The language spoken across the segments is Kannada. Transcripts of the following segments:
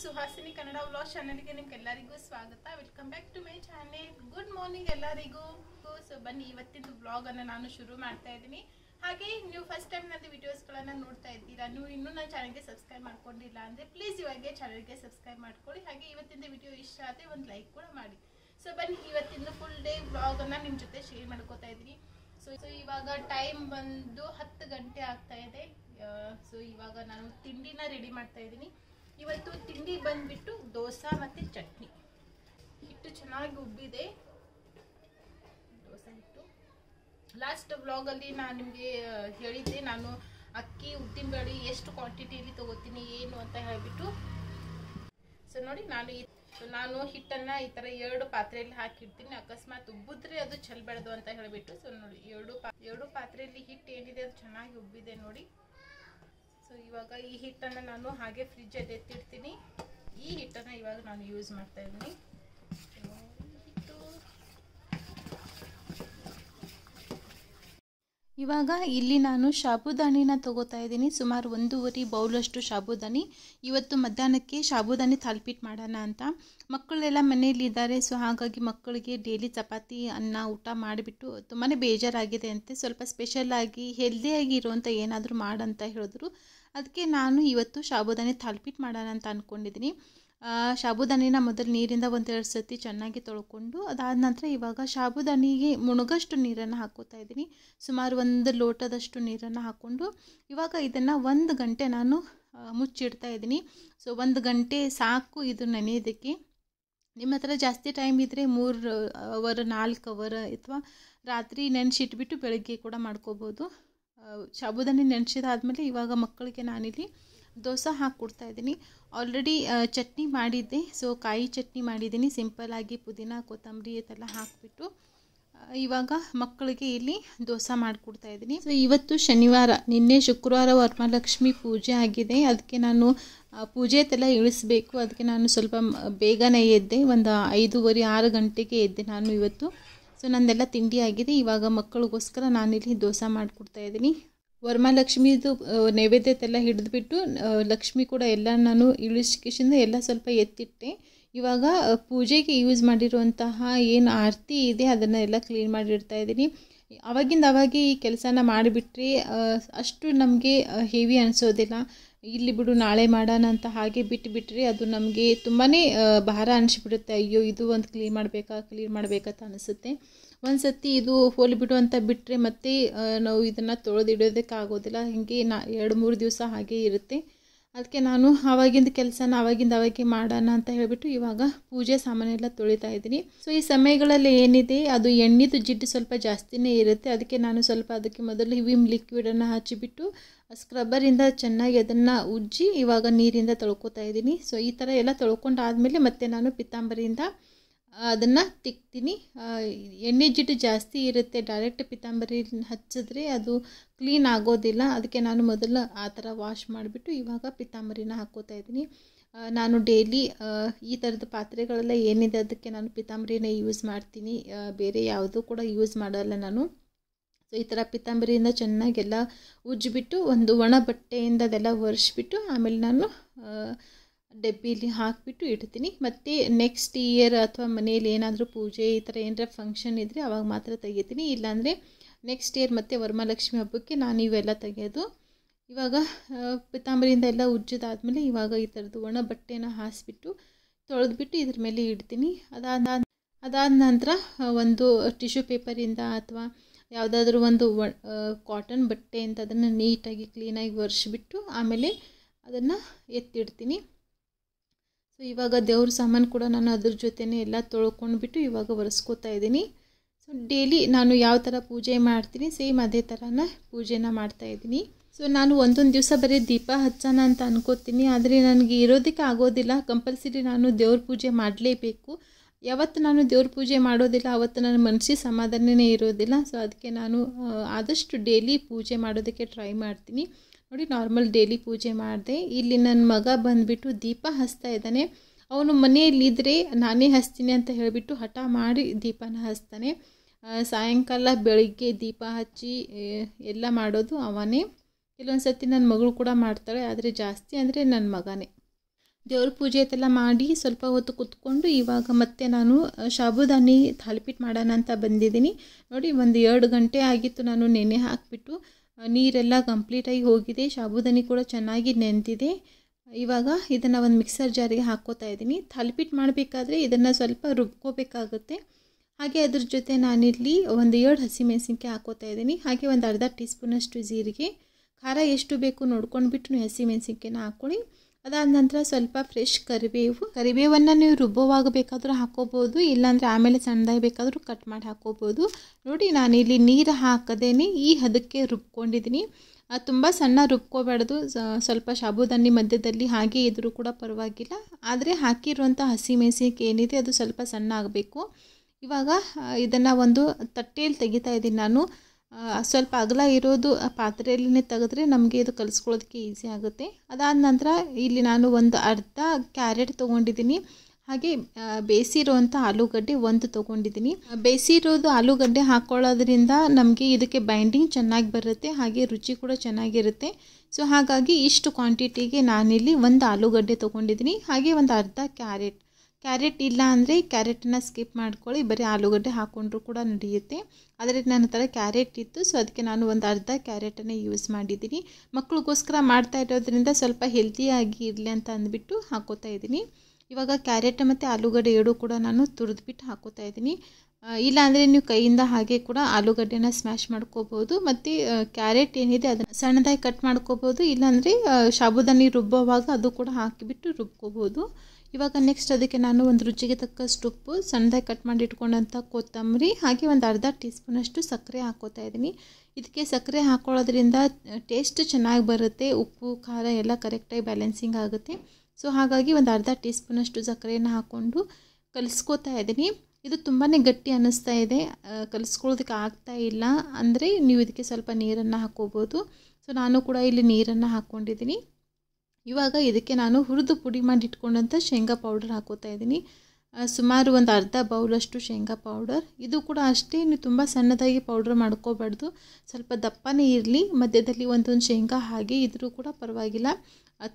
ಸುಹಾಸಿನಿ ಕನ್ನಡ ವ್ಲಾಗ್ ಚಾನಲ್ಗೆ ನಿಮ್ಗೆಲ್ಲರಿಗೂ ಸ್ವಾಗತ welcome back to my channel good morning ಎಲ್ಲರಿಗೂ ಸೊ ಬನ್ನಿ ಇವತ್ತಿನ ಬ್ಲಾಗನ್ನು ನಾನು ಶುರು ಮಾಡ್ತಾ ಇದ್ದೀನಿ ಹಾಗೆ ನೀವು ಫಸ್ಟ್ ಟೈಮ್ ವಿಡಿಯೋಸ್ ವಿಡಿಯೋಸ್ಗಳನ್ನು ನೋಡ್ತಾ ಇದ್ದೀರಾ ನೀವು ಇನ್ನೂ ನನ್ನ ಚಾನಲ್ಗೆ ಸಬ್ಸ್ಕ್ರೈಬ್ ಮಾಡ್ಕೊಂಡಿಲ್ಲ ಅಂದರೆ ಪ್ಲೀಸ್ ಇವಾಗ ಚಾನಲ್ಗೆ ಸಬ್ಸ್ಕ್ರೈಬ್ ಮಾಡ್ಕೊಳ್ಳಿ ಹಾಗೆ ಇವತ್ತಿನ ವಿಡಿಯೋ ಇಷ್ಟ ಆದರೆ ಒಂದು ಲೈಕ್ ಕೂಡ ಮಾಡಿ ಸೊ ಬನ್ನಿ ಇವತ್ತಿನ ಫುಲ್ ಡೇ ಬ್ಲಾಗನ್ನು ನಿಮ್ಮ ಜೊತೆ ಶೇರ್ ಮಾಡ್ಕೋತಾ ಇದ್ದೀನಿ ಸೊ ಸೊ ಇವಾಗ ಟೈಮ್ ಬಂದು ಹತ್ತು ಗಂಟೆ ಆಗ್ತಾ ಇದೆ ಸೊ uh, ಇವಾಗ ನಾನು ತಿಂಡಿನ ರೆಡಿ ಮಾಡ್ತಾ ಇದ್ದೀನಿ ಇವತ್ತು ತಿಂಡಿ ಬಂದ್ಬಿಟ್ಟು ದೋಸೆ ಮತ್ತು ಚಟ್ನಿ ಹಿಟ್ಟು ಚೆನ್ನಾಗಿ ಉಬ್ಬಿದೆ ದೋಸೆ ಹಿಟ್ಟು ಲಾಸ್ಟ್ ಅಲ್ಲಿ ನಾನು ನಿಮಗೆ ಹೇಳಿದ್ದೆ ನಾನು ಅಕ್ಕಿ ಉದ್ದಿನಬೇಳೆ ಎಷ್ಟು ಕ್ವಾಂಟಿಟಿಯಲ್ಲಿ ತೊಗೋತೀನಿ ಏನು ಅಂತ ಹೇಳಿಬಿಟ್ಟು ಸೊ ನೋಡಿ ನಾನು ನಾನು ಹಿಟ್ಟನ್ನು ಈ ಥರ ಎರಡು ಪಾತ್ರೆಯಲ್ಲಿ ಹಾಕಿಡ್ತೀನಿ ಅಕಸ್ಮಾತ್ ಉಬ್ಬಿದ್ರೆ ಅದು ಚೆಲ್ಬಾರ್ದು ಅಂತ ಹೇಳಿಬಿಟ್ಟು ಸೊ ನೋಡಿ ಎರಡು ಎರಡು ಪಾತ್ರೆಯಲ್ಲಿ ಹಿಟ್ಟು ಏನಿದೆ ಅದು ಚೆನ್ನಾಗಿ ಉಬ್ಬಿದೆ ನೋಡಿ ಸೊ ಇವಾಗ ಈ ಹಿಟ್ಟನ್ನು ನಾನು ಹಾಗೆ ಫ್ರಿಜ್ಜಲ್ಲಿ ಎತ್ತಿಡ್ತೀನಿ ಈ ಹಿಟ್ಟನ್ನು ಇವಾಗ ನಾನು ಯೂಸ್ ಮಾಡ್ತಾ ಇದ್ದೀನಿ ಇವಾಗ ಇಲ್ಲಿ ನಾನು ಸಾಬುದಾನಿನ ತಗೋತಾ ಇದ್ದೀನಿ ಸುಮಾರು ಒಂದೂವರೆ ಬೌಲಷ್ಟು ಸಾಬುದಾನಿ ಇವತ್ತು ಮಧ್ಯಾಹ್ನಕ್ಕೆ ಸಾಬುದಾನಿ ತಾಲ್ಪಿಟ್ ಮಾಡೋಣ ಅಂತ ಮಕ್ಕಳೆಲ್ಲ ಮನೆಯಲ್ಲಿ ಇದ್ದಾರೆ ಸೊ ಹಾಗಾಗಿ ಮಕ್ಕಳಿಗೆ ಡೈಲಿ ಚಪಾತಿ ಅನ್ನ ಊಟ ಮಾಡಿಬಿಟ್ಟು ತುಂಬಾ ಬೇಜಾರಾಗಿದೆ ಅಂತೆ ಸ್ವಲ್ಪ ಸ್ಪೆಷಲ್ಲಾಗಿ ಹೆಲ್ದಿಯಾಗಿ ಇರುವಂಥ ಏನಾದರೂ ಮಾಡಂತ ಹೇಳಿದ್ರು ಅದಕ್ಕೆ ನಾನು ಇವತ್ತು ಸಾಬುದಾನೆ ತಾಲ್ಪಿಟ್ ಮಾಡೋಣ ಅಂತ ಅಂದ್ಕೊಂಡಿದ್ದೀನಿ ಸಾಬುದಾನಿನ ಮೊದಲು ನೀರಿಂದ ಒಂದೆರಡು ಸರ್ತಿ ಚೆನ್ನಾಗಿ ತೊಳ್ಕೊಂಡು ಅದಾದ ನಂತರ ಇವಾಗ ಸಾಬುದಾನಿಗೆ ಮುಣಗಷ್ಟು ನೀರನ್ನು ಹಾಕೋತಾ ಇದ್ದೀನಿ ಸುಮಾರು ಒಂದು ಲೋಟದಷ್ಟು ನೀರನ್ನು ಹಾಕ್ಕೊಂಡು ಇವಾಗ ಇದನ್ನು ಒಂದು ಗಂಟೆ ನಾನು ಮುಚ್ಚಿಡ್ತಾ ಇದ್ದೀನಿ ಸೊ ಒಂದು ಗಂಟೆ ಸಾಕು ಇದು ನೆನೆಯೋದಕ್ಕೆ ನಿಮ್ಮ ಹತ್ರ ಜಾಸ್ತಿ ಟೈಮ್ ಇದ್ದರೆ ಮೂರು ಅವರ್ ನಾಲ್ಕು ಅವರ್ ಅಥವಾ ರಾತ್ರಿ ನೆನೆಸಿಟ್ಬಿಟ್ಟು ಬೆಳಗ್ಗೆ ಕೂಡ ಮಾಡ್ಕೋಬೋದು ಸಾಬುದಾನಿ ನೆನೆಸಿದಾದ್ಮೇಲೆ ಇವಾಗ ಮಕ್ಕಳಿಗೆ ನಾನಿಲ್ಲಿ ದೋಸೆ ಹಾಕಿ ಇದ್ದೀನಿ ಆಲ್ರೆಡಿ ಚಟ್ನಿ ಮಾಡಿದ್ದೆ ಸೊ ಕಾಯಿ ಚಟ್ನಿ ಮಾಡಿದ್ದೀನಿ ಸಿಂಪಲ್ಲಾಗಿ ಪುದೀನ ಕೊತ್ತಂಬರಿ ಇದೆಲ್ಲ ಹಾಕಿಬಿಟ್ಟು ಇವಾಗ ಮಕ್ಕಳಿಗೆ ಇಲ್ಲಿ ದೋಸೆ ಮಾಡಿಕೊಡ್ತಾ ಇದ್ದೀನಿ ಸೊ ಇವತ್ತು ಶನಿವಾರ ನಿನ್ನೆ ಶುಕ್ರವಾರ ವರಮಹಾಲಕ್ಷ್ಮಿ ಪೂಜೆ ಆಗಿದೆ ಅದಕ್ಕೆ ನಾನು ಪೂಜೆ ತೆಲ್ಲ ಇಳಿಸ್ಬೇಕು ಅದಕ್ಕೆ ನಾನು ಸ್ವಲ್ಪ ಬೇಗನೆ ಎದ್ದೆ ಒಂದು ಐದೂವರೆ ಆರು ಗಂಟೆಗೆ ಎದ್ದೆ ನಾನು ಇವತ್ತು ಸೊ ನಂದೆಲ್ಲ ತಿಂಡಿ ಆಗಿದೆ ಇವಾಗ ಮಕ್ಕಳಿಗೋಸ್ಕರ ನಾನಿಲ್ಲಿ ದೋಸೆ ಮಾಡಿಕೊಡ್ತಾ ಇದ್ದೀನಿ ನೈವೇದ್ಯತೆ ನೈವೇದ್ಯತೆಲ್ಲ ಹಿಡಿದುಬಿಟ್ಟು ಲಕ್ಷ್ಮಿ ಕೂಡ ಎಲ್ಲ ನಾನು ಇಳಿಸಿಕಿಶಿಂದ ಎಲ್ಲ ಸ್ವಲ್ಪ ಎತ್ತಿಟ್ಟೆ ಇವಾಗ ಪೂಜೆಗೆ ಯೂಸ್ ಮಾಡಿರುವಂತಹ ಏನು ಆರತಿ ಇದೆ ಅದನ್ನೆಲ್ಲ ಎಲ್ಲ ಕ್ಲೀನ್ ಮಾಡಿಡ್ತಾ ಇದ್ದೀನಿ ಅವಾಗಿಂದ ಅವಾಗೆ ಈ ಕೆಲಸನ ಮಾಡಿಬಿಟ್ರೆ ಅಷ್ಟು ನಮಗೆ ಹೆವಿ ಅನಿಸೋದಿಲ್ಲ ಇಲ್ಲಿ ಬಿಡು ನಾಳೆ ಮಾಡೋಣ ಅಂತ ಹಾಗೆ ಬಿಟ್ಟು ಬಿಟ್ರಿ ಅದು ನಮಗೆ ತುಂಬಾ ಭಾರ ಅನಿಸ್ಬಿಡುತ್ತೆ ಅಯ್ಯೋ ಇದು ಒಂದು ಕ್ಲೀನ್ ಮಾಡಬೇಕಾ ಕ್ಲೀನ್ ಮಾಡಬೇಕಂತ ಅನಿಸುತ್ತೆ ಒಂದು ಸತಿ ಇದು ಬಿಡು ಅಂತ ಬಿಟ್ಟರೆ ಮತ್ತೆ ನಾವು ಇದನ್ನು ತೊಳೆದಿಡೋದಕ್ಕಾಗೋದಿಲ್ಲ ಹೀಗೆ ನಾ ಎರಡು ಮೂರು ದಿವಸ ಹಾಗೆ ಇರುತ್ತೆ ಅದಕ್ಕೆ ನಾನು ಆವಾಗಿಂದ ಕೆಲಸನ ಆವಾಗಿಂದ ಅವಾಗೆ ಮಾಡೋಣ ಅಂತ ಹೇಳಿಬಿಟ್ಟು ಇವಾಗ ಪೂಜೆ ಸಾಮಾನೆಲ್ಲ ತೊಳಿತಾ ಇದ್ದೀನಿ ಸೊ ಈ ಸಮಯಗಳಲ್ಲಿ ಏನಿದೆ ಅದು ಎಣ್ಣೆದು ಜಿಡ್ಡು ಸ್ವಲ್ಪ ಜಾಸ್ತಿನೇ ಇರುತ್ತೆ ಅದಕ್ಕೆ ನಾನು ಸ್ವಲ್ಪ ಅದಕ್ಕೆ ಮೊದಲು ವಿಮ್ ಲಿಕ್ವಿಡನ್ನು ಹಚ್ಚಿಬಿಟ್ಟು ಸ್ಕ್ರಬ್ಬರಿಂದ ಚೆನ್ನಾಗಿ ಅದನ್ನು ಉಜ್ಜಿ ಇವಾಗ ನೀರಿಂದ ತೊಳ್ಕೊತಾ ಇದ್ದೀನಿ ಸೊ ಈ ಥರ ಎಲ್ಲ ತೊಳ್ಕೊಂಡಾದಮೇಲೆ ಮತ್ತೆ ನಾನು ಪಿತ್ತಾಂಬರಿಯಿಂದ ಅದನ್ನು ತಿಕ್ತೀನಿ ಎಣ್ಣೆ ಜಿಡ್ಡು ಜಾಸ್ತಿ ಇರುತ್ತೆ ಡೈರೆಕ್ಟ್ ಪಿತಾಂಬರಿ ಹಚ್ಚಿದ್ರೆ ಅದು ಕ್ಲೀನ್ ಆಗೋದಿಲ್ಲ ಅದಕ್ಕೆ ನಾನು ಮೊದಲು ಆ ಥರ ವಾಶ್ ಮಾಡಿಬಿಟ್ಟು ಇವಾಗ ಪಿತಾಂಬರಿನ ಹಾಕೋತಾ ಇದ್ದೀನಿ ನಾನು ಡೈಲಿ ಈ ಥರದ ಪಾತ್ರೆಗಳೆಲ್ಲ ಏನಿದೆ ಅದಕ್ಕೆ ನಾನು ಪಿತಾಂಬರಿನ ಯೂಸ್ ಮಾಡ್ತೀನಿ ಬೇರೆ ಯಾವುದೂ ಕೂಡ ಯೂಸ್ ಮಾಡಲ್ಲ ನಾನು ಸೊ ಈ ಥರ ಪಿತಾಂಬರಿಯಿಂದ ಚೆನ್ನಾಗೆಲ್ಲ ಉಜ್ಜಿಬಿಟ್ಟು ಒಂದು ಒಣ ಬಟ್ಟೆಯಿಂದ ಅದೆಲ್ಲ ಒರೆಸ್ಬಿಟ್ಟು ಆಮೇಲೆ ನಾನು ಡಬ್ಬಿಲಿ ಹಾಕಿಬಿಟ್ಟು ಇಡ್ತೀನಿ ಮತ್ತು ನೆಕ್ಸ್ಟ್ ಇಯರ್ ಅಥವಾ ಮನೇಲಿ ಏನಾದರೂ ಪೂಜೆ ಈ ಥರ ಏನಾರ ಫಂಕ್ಷನ್ ಇದ್ದರೆ ಅವಾಗ ಮಾತ್ರ ತೆಗಿತೀನಿ ಇಲ್ಲಾಂದರೆ ನೆಕ್ಸ್ಟ್ ಇಯರ್ ಮತ್ತು ವರಮಾಲಕ್ಷ್ಮಿ ಹಬ್ಬಕ್ಕೆ ನಾನು ಇವೆಲ್ಲ ತೆಗೆಯೋದು ಇವಾಗ ಪಿತಾಂಬರಿಯಿಂದ ಎಲ್ಲ ಉಜ್ಜಿದಾದಮೇಲೆ ಇವಾಗ ಈ ಥರದ್ದು ಒಣ ಬಟ್ಟೆನ ಹಾಸಿಬಿಟ್ಟು ತೊಳೆದ್ಬಿಟ್ಟು ಇದ್ರ ಮೇಲೆ ಇಡ್ತೀನಿ ಅದಾದ ಅದಾದ ನಂತರ ಒಂದು ಟಿಶ್ಯೂ ಪೇಪರಿಂದ ಅಥವಾ ಯಾವುದಾದ್ರೂ ಒಂದು ಕಾಟನ್ ಬಟ್ಟೆ ಅಂತ ಅದನ್ನು ನೀಟಾಗಿ ಕ್ಲೀನಾಗಿ ಒರೆಸ್ಬಿಟ್ಟು ಆಮೇಲೆ ಅದನ್ನು ಎತ್ತಿಡ್ತೀನಿ ಸೊ ಇವಾಗ ದೇವ್ರ ಸಾಮಾನು ಕೂಡ ನಾನು ಅದ್ರ ಜೊತೆನೇ ಎಲ್ಲ ಬಿಟ್ಟು ಇವಾಗ ಒರೆಸ್ಕೋತಾ ಇದ್ದೀನಿ ಸೊ ಡೈಲಿ ನಾನು ಯಾವ ಥರ ಪೂಜೆ ಮಾಡ್ತೀನಿ ಸೇಮ್ ಅದೇ ಥರನ ಪೂಜೆನ ಇದ್ದೀನಿ ಸೊ ನಾನು ಒಂದೊಂದು ದಿವಸ ಬರೀ ದೀಪ ಹಚ್ಚೋಣ ಅಂತ ಅನ್ಕೋತೀನಿ ಆದರೆ ನನಗೆ ಇರೋದಕ್ಕೆ ಆಗೋದಿಲ್ಲ ಕಂಪಲ್ಸರಿ ನಾನು ದೇವ್ರ ಪೂಜೆ ಮಾಡಲೇಬೇಕು ಯಾವತ್ತು ನಾನು ದೇವ್ರ ಪೂಜೆ ಮಾಡೋದಿಲ್ಲ ಅವತ್ತು ನನ್ನ ಮನಸ್ಸಿಗೆ ಸಮಾಧಾನನೇ ಇರೋದಿಲ್ಲ ಸೊ ಅದಕ್ಕೆ ನಾನು ಆದಷ್ಟು ಡೈಲಿ ಪೂಜೆ ಮಾಡೋದಕ್ಕೆ ಟ್ರೈ ಮಾಡ್ತೀನಿ ನೋಡಿ ನಾರ್ಮಲ್ ಡೈಲಿ ಪೂಜೆ ಮಾಡಿದೆ ಇಲ್ಲಿ ನನ್ನ ಮಗ ಬಂದುಬಿಟ್ಟು ದೀಪ ಹಚ್ತಾ ಇದ್ದಾನೆ ಅವನು ಮನೆಯಲ್ಲಿದ್ದರೆ ನಾನೇ ಹಚ್ತೀನಿ ಅಂತ ಹೇಳಿಬಿಟ್ಟು ಹಠ ಮಾಡಿ ದೀಪನ ಹಚ್ತಾನೆ ಸಾಯಂಕಾಲ ಬೆಳಿಗ್ಗೆ ದೀಪ ಹಚ್ಚಿ ಎಲ್ಲ ಮಾಡೋದು ಅವನೇ ಕೆಲವೊಂದು ಸರ್ತಿ ನನ್ನ ಮಗಳು ಕೂಡ ಮಾಡ್ತಾಳೆ ಆದರೆ ಜಾಸ್ತಿ ಅಂದರೆ ನನ್ನ ಮಗನೇ ದೇವ್ರ ಪೂಜೆ ಅದೆಲ್ಲ ಮಾಡಿ ಸ್ವಲ್ಪ ಹೊತ್ತು ಕುತ್ಕೊಂಡು ಇವಾಗ ಮತ್ತೆ ನಾನು ಸಾಬುದಾನಿ ಥಾಲಿಪಿಟ್ ಮಾಡೋಣ ಅಂತ ಬಂದಿದ್ದೀನಿ ನೋಡಿ ಒಂದು ಎರಡು ಗಂಟೆ ಆಗಿತ್ತು ನಾನು ನೆನೆ ಹಾಕಿಬಿಟ್ಟು ನೀರೆಲ್ಲ ಕಂಪ್ಲೀಟಾಗಿ ಹೋಗಿದೆ ಶಾಬುದಾನಿ ಕೂಡ ಚೆನ್ನಾಗಿ ನೆಂತಿದೆ ಇವಾಗ ಇದನ್ನು ಒಂದು ಮಿಕ್ಸರ್ ಜಾರಿಗೆ ಹಾಕೋತಾ ಇದ್ದೀನಿ ಥಾಲಿಪಿಟ್ ಮಾಡಬೇಕಾದ್ರೆ ಇದನ್ನು ಸ್ವಲ್ಪ ರುಬ್ಕೋಬೇಕಾಗುತ್ತೆ ಹಾಗೆ ಅದ್ರ ಜೊತೆ ನಾನಿಲ್ಲಿ ಒಂದು ಎರಡು ಹಸಿಮೆಣಸಿನ್ಕಾಯಿ ಹಾಕೋತಾ ಇದ್ದೀನಿ ಹಾಗೆ ಒಂದು ಅರ್ಧ ಟೀ ಸ್ಪೂನಷ್ಟು ಜೀರಿಗೆ ಖಾರ ಎಷ್ಟು ಬೇಕು ನೋಡ್ಕೊಂಡ್ಬಿಟ್ಟು ಹಸಿಮೆಣಸಿನ್ಕಾಯಿನ ಹಾಕ್ಕೊಳ್ಳಿ ಅದಾದ ನಂತರ ಸ್ವಲ್ಪ ಫ್ರೆಶ್ ಕರಿಬೇವು ಕರಿಬೇವನ್ನು ನೀವು ರುಬ್ಬುವಾಗ ಬೇಕಾದರೂ ಹಾಕೋಬೋದು ಇಲ್ಲಾಂದರೆ ಆಮೇಲೆ ಸಣ್ಣದಾಗಿ ಬೇಕಾದರೂ ಕಟ್ ಮಾಡಿ ಹಾಕೋಬೋದು ನೋಡಿ ನಾನು ಇಲ್ಲಿ ನೀರು ಹಾಕದೇನೆ ಈ ಹದಕ್ಕೆ ರುಬ್ಕೊಂಡಿದ್ದೀನಿ ತುಂಬ ಸಣ್ಣ ರುಬ್ಕೋಬಾರ್ದು ಸ್ವಲ್ಪ ಸಾಬುದಾನಿ ಮಧ್ಯದಲ್ಲಿ ಹಾಗೆ ಇದ್ರೂ ಕೂಡ ಪರವಾಗಿಲ್ಲ ಆದರೆ ಹಾಕಿರುವಂಥ ಹಸಿಮೆಣಸಿನಕ್ಕೆ ಏನಿದೆ ಅದು ಸ್ವಲ್ಪ ಸಣ್ಣ ಆಗಬೇಕು ಇವಾಗ ಇದನ್ನು ಒಂದು ತಟ್ಟೆಯಲ್ಲಿ ತೆಗಿತಾ ಇದ್ದೀನಿ ನಾನು ಸ್ವಲ್ಪ ಅಗಲ ಇರೋದು ಪಾತ್ರೆಯಲ್ಲೇ ತೆಗೆದ್ರೆ ನಮಗೆ ಇದು ಕಲಿಸ್ಕೊಳ್ಳೋದಕ್ಕೆ ಈಸಿ ಆಗುತ್ತೆ ಅದಾದ ನಂತರ ಇಲ್ಲಿ ನಾನು ಒಂದು ಅರ್ಧ ಕ್ಯಾರೆಟ್ ತೊಗೊಂಡಿದ್ದೀನಿ ಹಾಗೆ ಬೇಯಿಸಿರುವಂಥ ಆಲೂಗಡ್ಡೆ ಒಂದು ತೊಗೊಂಡಿದ್ದೀನಿ ಬೇಯಿಸಿರೋದು ಆಲೂಗಡ್ಡೆ ಹಾಕ್ಕೊಳ್ಳೋದ್ರಿಂದ ನಮಗೆ ಇದಕ್ಕೆ ಬೈಂಡಿಂಗ್ ಚೆನ್ನಾಗಿ ಬರುತ್ತೆ ಹಾಗೆ ರುಚಿ ಕೂಡ ಚೆನ್ನಾಗಿರುತ್ತೆ ಸೊ ಹಾಗಾಗಿ ಇಷ್ಟು ಕ್ವಾಂಟಿಟಿಗೆ ನಾನಿಲ್ಲಿ ಒಂದು ಆಲೂಗಡ್ಡೆ ತೊಗೊಂಡಿದ್ದೀನಿ ಹಾಗೆ ಒಂದು ಅರ್ಧ ಕ್ಯಾರೆಟ್ ಕ್ಯಾರೆಟ್ ಇಲ್ಲ ಅಂದರೆ ಕ್ಯಾರೆಟನ್ನ ಸ್ಕಿಪ್ ಮಾಡ್ಕೊಳ್ಳಿ ಬರೀ ಆಲೂಗಡ್ಡೆ ಹಾಕ್ಕೊಂಡ್ರೂ ಕೂಡ ನಡೆಯುತ್ತೆ ಆದರೆ ನನ್ನ ಥರ ಕ್ಯಾರೆಟ್ ಇತ್ತು ಸೊ ಅದಕ್ಕೆ ನಾನು ಒಂದು ಅರ್ಧ ಕ್ಯಾರೆಟನ್ನು ಯೂಸ್ ಮಾಡಿದ್ದೀನಿ ಮಕ್ಕಳಿಗೋಸ್ಕರ ಮಾಡ್ತಾ ಇರೋದ್ರಿಂದ ಸ್ವಲ್ಪ ಹೆಲ್ತಿಯಾಗಿ ಇರಲಿ ಅಂತ ಅಂದ್ಬಿಟ್ಟು ಹಾಕೋತಾ ಇದ್ದೀನಿ ಇವಾಗ ಕ್ಯಾರೆಟ್ ಮತ್ತು ಆಲೂಗಡ್ಡೆ ಎರಡೂ ಕೂಡ ನಾನು ತುರಿದ್ಬಿಟ್ಟು ಹಾಕೋತಾ ಇದ್ದೀನಿ ಇಲ್ಲಾಂದರೆ ನೀವು ಕೈಯಿಂದ ಹಾಗೆ ಕೂಡ ಆಲೂಗಡ್ಡೆನ ಸ್ಮ್ಯಾಶ್ ಮಾಡ್ಕೋಬೋದು ಮತ್ತು ಕ್ಯಾರೆಟ್ ಏನಿದೆ ಅದನ್ನು ಸಣ್ಣದಾಗಿ ಕಟ್ ಮಾಡ್ಕೋಬೋದು ಇಲ್ಲಾಂದರೆ ಸಾಬುದಾನಿ ರುಬ್ಬೋವಾಗ ಅದು ಕೂಡ ಹಾಕಿಬಿಟ್ಟು ರುಬ್ಕೋಬೋದು ಇವಾಗ ನೆಕ್ಸ್ಟ್ ಅದಕ್ಕೆ ನಾನು ಒಂದು ರುಚಿಗೆ ತಕ್ಕಷ್ಟು ಉಪ್ಪು ಸಣ್ಣದಾಗಿ ಕಟ್ ಮಾಡಿ ಇಟ್ಕೊಂಡಂಥ ಕೊತ್ತಂಬರಿ ಹಾಗೆ ಒಂದು ಅರ್ಧ ಟೀ ಸ್ಪೂನಷ್ಟು ಸಕ್ಕರೆ ಹಾಕೋತಾ ಇದ್ದೀನಿ ಇದಕ್ಕೆ ಸಕ್ಕರೆ ಹಾಕೊಳ್ಳೋದ್ರಿಂದ ಟೇಸ್ಟ್ ಚೆನ್ನಾಗಿ ಬರುತ್ತೆ ಉಪ್ಪು ಖಾರ ಎಲ್ಲ ಕರೆಕ್ಟಾಗಿ ಬ್ಯಾಲೆನ್ಸಿಂಗ್ ಆಗುತ್ತೆ ಸೊ ಹಾಗಾಗಿ ಒಂದು ಅರ್ಧ ಟೀ ಸ್ಪೂನಷ್ಟು ಸಕ್ಕರೆಯನ್ನು ಹಾಕ್ಕೊಂಡು ಕಲಿಸ್ಕೋತಾ ಇದ್ದೀನಿ ಇದು ತುಂಬಾ ಗಟ್ಟಿ ಅನ್ನಿಸ್ತಾ ಇದೆ ಕಲಿಸ್ಕೊಳ್ಳೋದಕ್ಕೆ ಆಗ್ತಾ ಇಲ್ಲ ಅಂದರೆ ನೀವು ಇದಕ್ಕೆ ಸ್ವಲ್ಪ ನೀರನ್ನು ಹಾಕ್ಕೋಬೋದು ಸೊ ನಾನು ಕೂಡ ಇಲ್ಲಿ ನೀರನ್ನು ಹಾಕ್ಕೊಂಡಿದ್ದೀನಿ ಇವಾಗ ಇದಕ್ಕೆ ನಾನು ಹುರಿದು ಪುಡಿ ಮಾಡಿ ಇಟ್ಕೊಂಡಂಥ ಶೇಂಗಾ ಪೌಡರ್ ಹಾಕೋತಾ ಇದ್ದೀನಿ ಸುಮಾರು ಒಂದು ಅರ್ಧ ಬೌಲಷ್ಟು ಶೇಂಗಾ ಪೌಡರ್ ಇದು ಕೂಡ ಅಷ್ಟೇ ನೀವು ತುಂಬ ಸಣ್ಣದಾಗಿ ಪೌಡ್ರ್ ಮಾಡ್ಕೋಬಾರ್ದು ಸ್ವಲ್ಪ ದಪ್ಪನೇ ಇರಲಿ ಮಧ್ಯದಲ್ಲಿ ಒಂದೊಂದು ಶೇಂಗಾ ಹಾಗೆ ಇದ್ರೂ ಕೂಡ ಪರವಾಗಿಲ್ಲ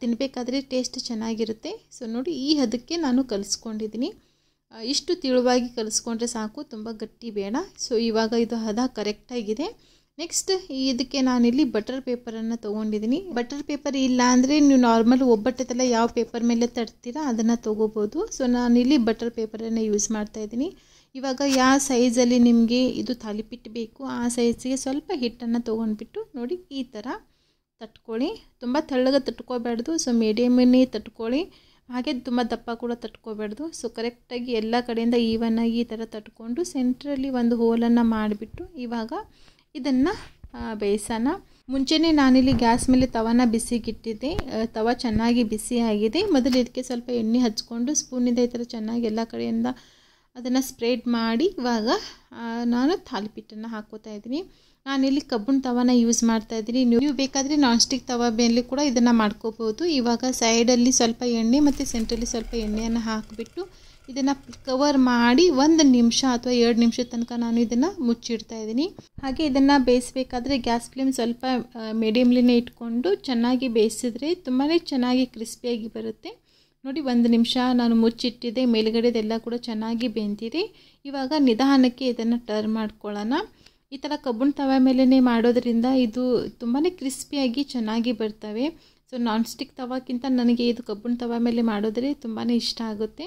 ತಿನ್ನಬೇಕಾದ್ರೆ ಟೇಸ್ಟ್ ಚೆನ್ನಾಗಿರುತ್ತೆ ಸೊ ನೋಡಿ ಈ ಹದಕ್ಕೆ ನಾನು ಕಲಿಸ್ಕೊಂಡಿದ್ದೀನಿ ಇಷ್ಟು ತಿಳುವಾಗಿ ಕಲಿಸ್ಕೊಂಡ್ರೆ ಸಾಕು ತುಂಬ ಗಟ್ಟಿ ಬೇಡ ಸೊ ಇವಾಗ ಇದು ಹದ ಕರೆಕ್ಟಾಗಿದೆ ನೆಕ್ಸ್ಟ್ ಇದಕ್ಕೆ ನಾನಿಲ್ಲಿ ಬಟರ್ ಪೇಪರನ್ನು ತೊಗೊಂಡಿದ್ದೀನಿ ಬಟರ್ ಪೇಪರ್ ಇಲ್ಲ ಅಂದರೆ ನೀವು ನಾರ್ಮಲ್ ಒಬ್ಬಟ್ಟದೆಲ್ಲ ಯಾವ ಪೇಪರ್ ಮೇಲೆ ತರ್ತೀರಾ ಅದನ್ನು ತೊಗೋಬೋದು ಸೊ ನಾನಿಲ್ಲಿ ಬಟರ್ ಪೇಪರನ್ನು ಯೂಸ್ ಮಾಡ್ತಾ ಇದ್ದೀನಿ ಇವಾಗ ಯಾವ ಸೈಜಲ್ಲಿ ನಿಮಗೆ ಇದು ತಾಲಿಪಿಟ್ಟು ಬೇಕು ಆ ಸೈಜ್ಗೆ ಸ್ವಲ್ಪ ಹಿಟ್ಟನ್ನು ತೊಗೊಂಡ್ಬಿಟ್ಟು ನೋಡಿ ಈ ಥರ ತಟ್ಕೊಳ್ಳಿ ತುಂಬ ತೆಳ್ಳಗೆ ತಟ್ಕೋಬಾರ್ದು ಸೊ ಮೀಡಿಯಮನ್ನೇ ತಟ್ಕೊಳ್ಳಿ ಹಾಗೆ ತುಂಬ ದಪ್ಪ ಕೂಡ ತಟ್ಕೋಬಾರ್ದು ಸೊ ಕರೆಕ್ಟಾಗಿ ಎಲ್ಲ ಕಡೆಯಿಂದ ಈವನ್ನಾಗಿ ಈ ಥರ ತಟ್ಕೊಂಡು ಸೆಂಟ್ರಲ್ಲಿ ಒಂದು ಹೋಲನ್ನು ಮಾಡಿಬಿಟ್ಟು ಇವಾಗ ಇದನ್ನು ಬೇಯಿಸೋಣ ಮುಂಚೆನೇ ನಾನಿಲ್ಲಿ ಗ್ಯಾಸ್ ಮೇಲೆ ತವಾನ ಬಿಸಿಗಿಟ್ಟಿದ್ದೆ ತವ ಚೆನ್ನಾಗಿ ಬಿಸಿ ಆಗಿದೆ ಮೊದಲು ಇದಕ್ಕೆ ಸ್ವಲ್ಪ ಎಣ್ಣೆ ಹಚ್ಕೊಂಡು ಸ್ಪೂನಿಂದ ಈ ಥರ ಚೆನ್ನಾಗಿ ಎಲ್ಲ ಕಡೆಯಿಂದ ಅದನ್ನು ಸ್ಪ್ರೆಡ್ ಮಾಡಿ ಇವಾಗ ನಾನು ತಾಲಿಪಿಟ್ಟನ್ನು ಹಾಕೋತಾ ಇದ್ದೀನಿ ನಾನಿಲ್ಲಿ ಕಬ್ಬಿಣ ತವಾನ ಯೂಸ್ ಮಾಡ್ತಾ ಇದ್ದೀನಿ ನೀವು ಬೇಕಾದರೆ ನಾನ್ ಸ್ಟಿಕ್ ತವಾ ಕೂಡ ಇದನ್ನು ಮಾಡ್ಕೋಬೋದು ಇವಾಗ ಸೈಡಲ್ಲಿ ಸ್ವಲ್ಪ ಎಣ್ಣೆ ಮತ್ತು ಸೆಂಟ್ರಲ್ಲಿ ಸ್ವಲ್ಪ ಎಣ್ಣೆಯನ್ನು ಹಾಕಿಬಿಟ್ಟು ಇದನ್ನು ಕವರ್ ಮಾಡಿ ಒಂದು ನಿಮಿಷ ಅಥವಾ ಎರಡು ನಿಮಿಷದ ತನಕ ನಾನು ಇದನ್ನು ಮುಚ್ಚಿಡ್ತಾ ಇದ್ದೀನಿ ಹಾಗೆ ಇದನ್ನು ಬೇಯಿಸಬೇಕಾದ್ರೆ ಗ್ಯಾಸ್ ಫ್ಲೇಮ್ ಸ್ವಲ್ಪ ಮೀಡಿಯಮ್ಲಿನೇ ಇಟ್ಕೊಂಡು ಚೆನ್ನಾಗಿ ಬೇಯಿಸಿದ್ರೆ ತುಂಬಾ ಚೆನ್ನಾಗಿ ಕ್ರಿಸ್ಪಿಯಾಗಿ ಬರುತ್ತೆ ನೋಡಿ ಒಂದು ನಿಮಿಷ ನಾನು ಮುಚ್ಚಿಟ್ಟಿದ್ದೆ ಮೇಲುಗಡೆದೆಲ್ಲ ಕೂಡ ಚೆನ್ನಾಗಿ ಬೆಂದಿದೆ ಇವಾಗ ನಿಧಾನಕ್ಕೆ ಇದನ್ನು ಟರ್ನ್ ಮಾಡ್ಕೊಳ್ಳೋಣ ಈ ಥರ ಕಬ್ಬಿಣ ತವೆ ಮೇಲೇ ಮಾಡೋದ್ರಿಂದ ಇದು ತುಂಬಾ ಕ್ರಿಸ್ಪಿಯಾಗಿ ಚೆನ್ನಾಗಿ ಬರ್ತವೆ ಸೊ ನಾನ್ ಸ್ಟಿಕ್ ತವಕ್ಕಿಂತ ನನಗೆ ಇದು ಕಬ್ಬಿಣ ತವೆ ಮೇಲೆ ಮಾಡೋದ್ರೆ ತುಂಬಾ ಇಷ್ಟ ಆಗುತ್ತೆ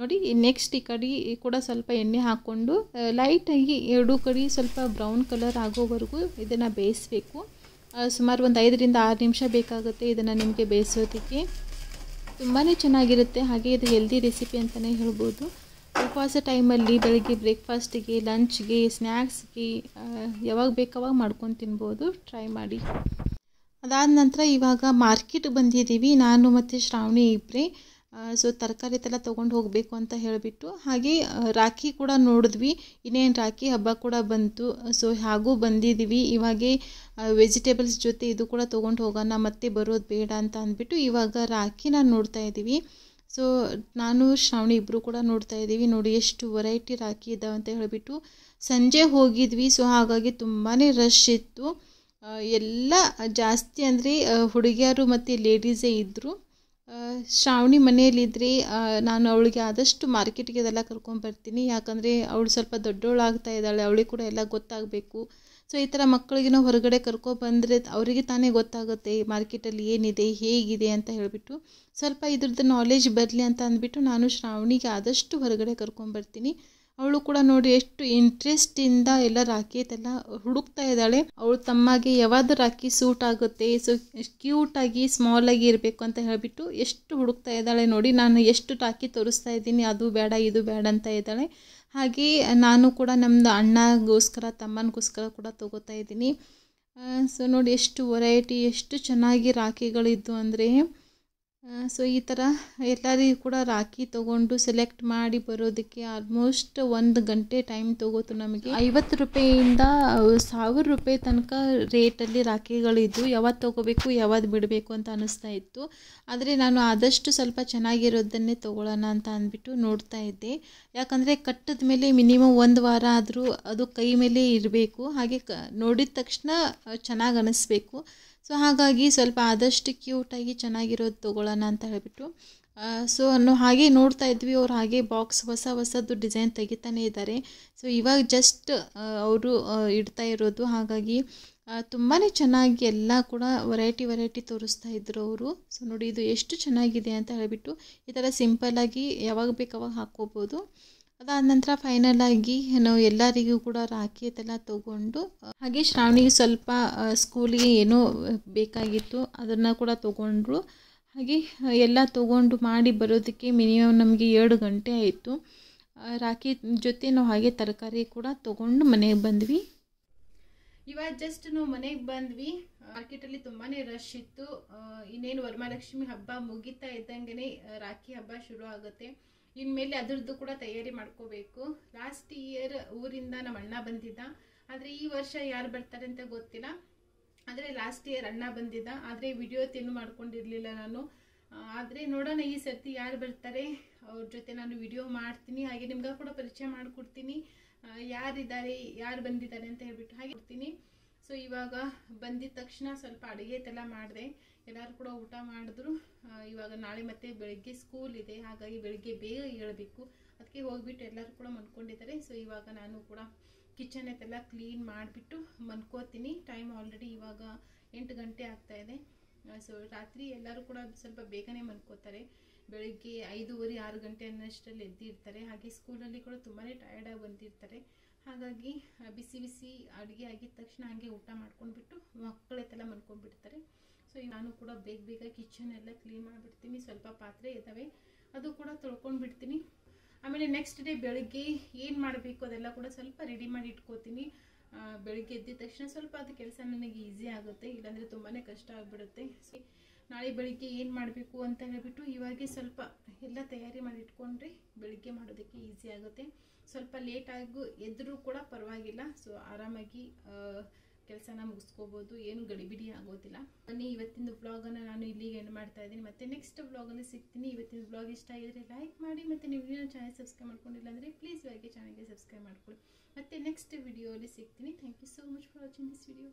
ನೋಡಿ ನೆಕ್ಸ್ಟ್ ಈ ಕಡೆ ಕೂಡ ಸ್ವಲ್ಪ ಎಣ್ಣೆ ಹಾಕ್ಕೊಂಡು ಲೈಟಾಗಿ ಎರಡು ಕಡೆ ಸ್ವಲ್ಪ ಬ್ರೌನ್ ಕಲರ್ ಆಗೋವರೆಗೂ ಇದನ್ನು ಬೇಯಿಸಬೇಕು ಸುಮಾರು ಒಂದು ಐದರಿಂದ ಆರು ನಿಮಿಷ ಬೇಕಾಗುತ್ತೆ ಇದನ್ನು ನಿಮಗೆ ಬೇಯಿಸೋದಕ್ಕೆ ತುಂಬಾ ಚೆನ್ನಾಗಿರುತ್ತೆ ಹಾಗೆ ಇದು ಹೆಲ್ದಿ ರೆಸಿಪಿ ಅಂತಲೇ ಹೇಳ್ಬೋದು ಉಪವಾಸ ಟೈಮಲ್ಲಿ ಬೆಳಗ್ಗೆ ಬ್ರೇಕ್ಫಾಸ್ಟಿಗೆ ಲಂಚ್ಗೆ ಸ್ನ್ಯಾಕ್ಸ್ಗೆ ಯಾವಾಗ ಬೇಕಾವಾಗ ಮಾಡ್ಕೊಂಡು ತಿನ್ಬೋದು ಟ್ರೈ ಮಾಡಿ ಅದಾದ ನಂತರ ಇವಾಗ ಮಾರ್ಕೆಟ್ ಬಂದಿದ್ದೀವಿ ನಾನು ಮತ್ತು ಶ್ರಾವಣಿ ಇಬ್ಬರೇ ಸೊ ತರಕಾರಿ ಎಲ್ಲ ತೊಗೊಂಡು ಹೋಗಬೇಕು ಅಂತ ಹೇಳಿಬಿಟ್ಟು ಹಾಗೆ ರಾಖಿ ಕೂಡ ನೋಡಿದ್ವಿ ಇನ್ನೇನು ರಾಖಿ ಹಬ್ಬ ಕೂಡ ಬಂತು ಸೊ ಹಾಗೂ ಬಂದಿದ್ದೀವಿ ಇವಾಗೆ ವೆಜಿಟೇಬಲ್ಸ್ ಜೊತೆ ಇದು ಕೂಡ ತೊಗೊಂಡು ಹೋಗೋಣ ಮತ್ತೆ ಬರೋದು ಬೇಡ ಅಂತ ಅಂದ್ಬಿಟ್ಟು ಇವಾಗ ರಾಖಿ ನಾನು ನೋಡ್ತಾ ಇದ್ದೀವಿ ಸೊ ನಾನು ಶ್ರಾವಣಿ ಇಬ್ಬರು ಕೂಡ ನೋಡ್ತಾ ಇದ್ದೀವಿ ನೋಡಿ ಎಷ್ಟು ವೆರೈಟಿ ರಾಖಿ ಇದ್ದಾವೆ ಅಂತ ಹೇಳಿಬಿಟ್ಟು ಸಂಜೆ ಹೋಗಿದ್ವಿ ಸೊ ಹಾಗಾಗಿ ತುಂಬಾ ರಶ್ ಇತ್ತು ಎಲ್ಲ ಜಾಸ್ತಿ ಅಂದರೆ ಹುಡುಗಿಯರು ಮತ್ತು ಲೇಡೀಸೇ ಇದ್ದರು ಶ್ರಾವಣಿ ಮನೆಯಲ್ಲಿದ್ದರೆ ನಾನು ಅವಳಿಗೆ ಆದಷ್ಟು ಮಾರ್ಕೆಟ್ಗೆ ಅದೆಲ್ಲ ಬರ್ತೀನಿ ಯಾಕಂದರೆ ಅವಳು ಸ್ವಲ್ಪ ದೊಡ್ಡವಳಾಗ್ತಾ ಇದ್ದಾಳೆ ಅವಳಿಗೆ ಕೂಡ ಎಲ್ಲ ಗೊತ್ತಾಗಬೇಕು ಸೊ ಈ ಥರ ಮಕ್ಕಳಿಗೆ ನಾವು ಹೊರಗಡೆ ಕರ್ಕೊಬಂದರೆ ಅವರಿಗೆ ತಾನೇ ಗೊತ್ತಾಗುತ್ತೆ ಮಾರ್ಕೆಟಲ್ಲಿ ಏನಿದೆ ಹೇಗಿದೆ ಅಂತ ಹೇಳಿಬಿಟ್ಟು ಸ್ವಲ್ಪ ಇದ್ರದ್ದು ನಾಲೆಜ್ ಬರಲಿ ಅಂತ ಅಂದ್ಬಿಟ್ಟು ನಾನು ಶ್ರಾವಣಿಗೆ ಆದಷ್ಟು ಹೊರಗಡೆ ಕರ್ಕೊಂಬರ್ತೀನಿ ಅವಳು ಕೂಡ ನೋಡಿ ಎಷ್ಟು ಇಂಟ್ರೆಸ್ಟಿಂದ ಎಲ್ಲ ರಾಖಿ ಎಲ್ಲ ಹುಡುಕ್ತಾ ಇದ್ದಾಳೆ ಅವಳು ತಮ್ಮಗೆ ಯಾವಾಗ ರಾಖಿ ಸೂಟ್ ಆಗುತ್ತೆ ಸೊ ಕ್ಯೂಟಾಗಿ ಸ್ಮಾಲಾಗಿ ಇರಬೇಕು ಅಂತ ಹೇಳಿಬಿಟ್ಟು ಎಷ್ಟು ಹುಡುಕ್ತಾ ಇದ್ದಾಳೆ ನೋಡಿ ನಾನು ಎಷ್ಟು ರಾಕಿ ತೋರಿಸ್ತಾ ಇದ್ದೀನಿ ಅದು ಬೇಡ ಇದು ಬೇಡ ಅಂತ ಇದ್ದಾಳೆ ಹಾಗೆ ನಾನು ಕೂಡ ನಮ್ಮದು ಅಣ್ಣಗೋಸ್ಕರ ತಮ್ಮನಿಗೋಸ್ಕರ ಕೂಡ ತೊಗೋತಾ ಇದ್ದೀನಿ ಸೊ ನೋಡಿ ಎಷ್ಟು ವೆರೈಟಿ ಎಷ್ಟು ಚೆನ್ನಾಗಿ ರಾಖಿಗಳಿದ್ದು ಅಂದರೆ ಸೊ ಈ ಥರ ಎಲ್ಲರಿಗೂ ಕೂಡ ರಾಖಿ ತೊಗೊಂಡು ಸೆಲೆಕ್ಟ್ ಮಾಡಿ ಬರೋದಕ್ಕೆ ಆಲ್ಮೋಸ್ಟ್ ಒಂದು ಗಂಟೆ ಟೈಮ್ ತೊಗೋತು ನಮಗೆ ಐವತ್ತು ರೂಪಾಯಿಯಿಂದ ಸಾವಿರ ರೂಪಾಯಿ ತನಕ ರೇಟಲ್ಲಿ ರಾಖಿಗಳಿದ್ದವು ಯಾವತ್ತು ತೊಗೋಬೇಕು ಯಾವತ್ತು ಬಿಡಬೇಕು ಅಂತ ಅನ್ನಿಸ್ತಾ ಇತ್ತು ಆದರೆ ನಾನು ಆದಷ್ಟು ಸ್ವಲ್ಪ ಚೆನ್ನಾಗಿರೋದನ್ನೇ ತೊಗೊಳ್ಳೋಣ ಅಂತ ಅಂದ್ಬಿಟ್ಟು ನೋಡ್ತಾ ಇದ್ದೆ ಯಾಕಂದರೆ ಕಟ್ಟದ ಮೇಲೆ ಮಿನಿಮಮ್ ಒಂದು ವಾರ ಆದರೂ ಅದು ಕೈ ಮೇಲೆ ಇರಬೇಕು ಹಾಗೆ ಕ ನೋಡಿದ ತಕ್ಷಣ ಚೆನ್ನಾಗಿ ಅನ್ನಿಸ್ಬೇಕು ಸೊ ಹಾಗಾಗಿ ಸ್ವಲ್ಪ ಆದಷ್ಟು ಕ್ಯೂಟಾಗಿ ಚೆನ್ನಾಗಿರೋದು ತೊಗೊಳ್ಳೋಣ ಅಂತ ಹೇಳಿಬಿಟ್ಟು ಸೊ ನಾವು ಹಾಗೆ ನೋಡ್ತಾ ಇದ್ವಿ ಅವ್ರು ಹಾಗೆ ಬಾಕ್ಸ್ ಹೊಸ ಹೊಸದು ಡಿಸೈನ್ ತೆಗಿತಾನೆ ಇದ್ದಾರೆ ಸೊ ಇವಾಗ ಜಸ್ಟ್ ಅವರು ಇಡ್ತಾ ಇರೋದು ಹಾಗಾಗಿ ತುಂಬಾ ಚೆನ್ನಾಗಿ ಎಲ್ಲ ಕೂಡ ವೆರೈಟಿ ವೆರೈಟಿ ತೋರಿಸ್ತಾ ಇದ್ರು ಅವರು ಸೊ ನೋಡಿ ಇದು ಎಷ್ಟು ಚೆನ್ನಾಗಿದೆ ಅಂತ ಹೇಳಿಬಿಟ್ಟು ಈ ಥರ ಸಿಂಪಲ್ಲಾಗಿ ಯಾವಾಗ ಬೇಕು ಅವಾಗ ಹಾಕ್ಕೋಬೋದು ಅದಾದ ನಂತರ ಫೈನಲ್ ಆಗಿ ನಾವು ಎಲ್ಲರಿಗೂ ಕೂಡ ರಾಖಿ ಅದೆಲ್ಲ ತೊಗೊಂಡು ಹಾಗೆ ಶ್ರಾವಣಿಗೆ ಸ್ವಲ್ಪ ಸ್ಕೂಲಿಗೆ ಏನೋ ಬೇಕಾಗಿತ್ತು ಅದನ್ನು ಕೂಡ ತಗೊಂಡ್ರು ಹಾಗೆ ಎಲ್ಲ ತಗೊಂಡು ಮಾಡಿ ಬರೋದಕ್ಕೆ ಮಿನಿಮಮ್ ನಮಗೆ ಎರಡು ಗಂಟೆ ಆಯಿತು ರಾಖಿ ಜೊತೆ ನಾವು ಹಾಗೆ ತರಕಾರಿ ಕೂಡ ತಗೊಂಡು ಮನೆಗೆ ಬಂದ್ವಿ ಇವಾಗ ಜಸ್ಟ್ ನಾವು ಮನೆಗೆ ಬಂದ್ವಿ ಮಾರ್ಕೆಟಲ್ಲಿ ತುಂಬಾ ರಶ್ ಇತ್ತು ಇನ್ನೇನು ವರಮಹಾಲಕ್ಷ್ಮಿ ಹಬ್ಬ ಮುಗಿತಾ ಇದ್ದಂಗೆ ರಾಖಿ ಹಬ್ಬ ಶುರು ಆಗುತ್ತೆ ಇನ್ಮೇಲೆ ಅದ್ರದ್ದು ಕೂಡ ತಯಾರಿ ಮಾಡ್ಕೋಬೇಕು ಲಾಸ್ಟ್ ಇಯರ್ ಊರಿಂದ ನಮ್ಮ ಅಣ್ಣ ಬಂದಿದ್ದ ಆದರೆ ಈ ವರ್ಷ ಯಾರು ಬರ್ತಾರೆ ಅಂತ ಗೊತ್ತಿಲ್ಲ ಆದರೆ ಲಾಸ್ಟ್ ಇಯರ್ ಅಣ್ಣ ಬಂದಿದ್ದ ಆದರೆ ವಿಡಿಯೋ ತಿನ್ನು ಮಾಡ್ಕೊಂಡಿರಲಿಲ್ಲ ನಾನು ಆದರೆ ನೋಡೋಣ ಈ ಸರ್ತಿ ಯಾರು ಬರ್ತಾರೆ ಅವ್ರ ಜೊತೆ ನಾನು ವಿಡಿಯೋ ಮಾಡ್ತೀನಿ ಹಾಗೆ ನಿಮ್ಗೆ ಕೂಡ ಪರಿಚಯ ಮಾಡಿಕೊಡ್ತೀನಿ ಯಾರಿದ್ದಾರೆ ಯಾರು ಬಂದಿದ್ದಾರೆ ಅಂತ ಹೇಳ್ಬಿಟ್ಟು ಹಾಗೆ ಕೊಡ್ತೀನಿ ಸೊ ಇವಾಗ ಬಂದಿದ ತಕ್ಷಣ ಸ್ವಲ್ಪ ಅಡುಗೆ ಎಲ್ಲ ಮಾಡಿದೆ ಎಲ್ಲರೂ ಕೂಡ ಊಟ ಮಾಡಿದ್ರು ಇವಾಗ ನಾಳೆ ಮತ್ತೆ ಬೆಳಗ್ಗೆ ಸ್ಕೂಲ್ ಇದೆ ಹಾಗಾಗಿ ಬೆಳಗ್ಗೆ ಬೇಗ ಏಳಬೇಕು ಅದಕ್ಕೆ ಹೋಗಿಬಿಟ್ಟು ಎಲ್ಲರೂ ಕೂಡ ಮನ್ಕೊಂಡಿದ್ದಾರೆ ಸೊ ಇವಾಗ ನಾನು ಕೂಡ ಕಿಚನ್ ಅದೆಲ್ಲ ಕ್ಲೀನ್ ಮಾಡಿಬಿಟ್ಟು ಮನ್ಕೋತೀನಿ ಟೈಮ್ ಆಲ್ರೆಡಿ ಇವಾಗ ಎಂಟು ಗಂಟೆ ಆಗ್ತಾಯಿದೆ ಸೊ ರಾತ್ರಿ ಎಲ್ಲರೂ ಕೂಡ ಸ್ವಲ್ಪ ಬೇಗನೆ ಮನ್ಕೋತಾರೆ ಬೆಳಿಗ್ಗೆ ಐದೂವರೆ ಆರು ಗಂಟೆ ಅನ್ನೋಷ್ಟರಲ್ಲಿ ಎದ್ದಿರ್ತಾರೆ ಹಾಗೆ ಸ್ಕೂಲಲ್ಲಿ ಕೂಡ ತುಂಬಾ ಟಯರ್ಡಾಗಿ ಬಂದಿರ್ತಾರೆ ಹಾಗಾಗಿ ಬಿಸಿ ಬಿಸಿ ಅಡುಗೆ ಆಗಿದ ತಕ್ಷಣ ಹಾಗೆ ಊಟ ಮಾಡ್ಕೊಂಡ್ಬಿಟ್ಟು ಮಕ್ಕಳತ್ತೆಲ್ಲ ಮಲ್ಕೊಂಡ್ಬಿಡ್ತಾರೆ ಸೊ ನಾನು ಕೂಡ ಬೇಗ ಬೇಗ ಕಿಚನ್ ಎಲ್ಲ ಕ್ಲೀನ್ ಮಾಡಿಬಿಡ್ತೀನಿ ಸ್ವಲ್ಪ ಪಾತ್ರೆ ಇದ್ದಾವೆ ಅದು ಕೂಡ ತೊಳ್ಕೊಂಡು ಬಿಡ್ತೀನಿ ಆಮೇಲೆ ನೆಕ್ಸ್ಟ್ ಡೇ ಬೆಳಗ್ಗೆ ಏನು ಮಾಡಬೇಕು ಅದೆಲ್ಲ ಕೂಡ ಸ್ವಲ್ಪ ರೆಡಿ ಮಾಡಿ ಇಟ್ಕೋತೀನಿ ಬೆಳಗ್ಗೆ ಎದ್ದಿದ ತಕ್ಷಣ ಸ್ವಲ್ಪ ಅದು ಕೆಲಸ ನನಗೆ ಈಸಿ ಆಗುತ್ತೆ ಇಲ್ಲಾಂದರೆ ತುಂಬಾ ಕಷ್ಟ ಆಗಿಬಿಡುತ್ತೆ ಸೊ ನಾಳೆ ಬೆಳಿಗ್ಗೆ ಏನು ಮಾಡಬೇಕು ಅಂತ ಹೇಳಿಬಿಟ್ಟು ಇವಾಗೆ ಸ್ವಲ್ಪ ಎಲ್ಲ ತಯಾರಿ ಮಾಡಿ ಇಟ್ಕೊಂಡ್ರೆ ಬೆಳಿಗ್ಗೆ ಮಾಡೋದಕ್ಕೆ ಈಸಿ ಆಗುತ್ತೆ ಸ್ವಲ್ಪ ಲೇಟಾಗೂ ಎದ್ರೂ ಕೂಡ ಪರವಾಗಿಲ್ಲ ಸೊ ಆರಾಮಾಗಿ ಕೆಲಸನ ಮುಗಿಸ್ಕೋಬೋದು ಏನು ಗಡಿಬಿಡಿ ಆಗೋದಿಲ್ಲ ಬನ್ನಿ ಇವತ್ತಿನ ಬ್ಲಾಗನ್ನು ನಾನು ಇಲ್ಲಿಗೆ ಎಂಡ್ ಮಾಡ್ತಾ ಇದ್ದೀನಿ ಮತ್ತೆ ನೆಕ್ಸ್ಟ್ ಬ್ಲಾಗಲ್ಲಿ ಸಿಗ್ತೀನಿ ಇವತ್ತಿನ ಬ್ಲಾಗ್ ಇಷ್ಟ ಆಗಿದ್ರೆ ಲೈಕ್ ಮಾಡಿ ಮತ್ತು ನೀವು ಇನ್ನೂ ಚಾನಲ್ ಸಬ್ಸ್ಕ್ರೈಬ್ ಮಾಡ್ಕೊಂಡಿಲ್ಲ ಅಂದರೆ ಪ್ಲೀಸ್ ಇವಾಗೆ ಚಾನಲ್ಗೆ ಸಬ್ಸ್ಕ್ರೈಬ್ ಮಾಡ್ಕೊಳ್ಳಿ ಮತ್ತೆ ನೆಕ್ಸ್ಟ್ ವಿಡಿಯೋಲಿ ಸಿಗ್ತೀನಿ thank you so much for watching this video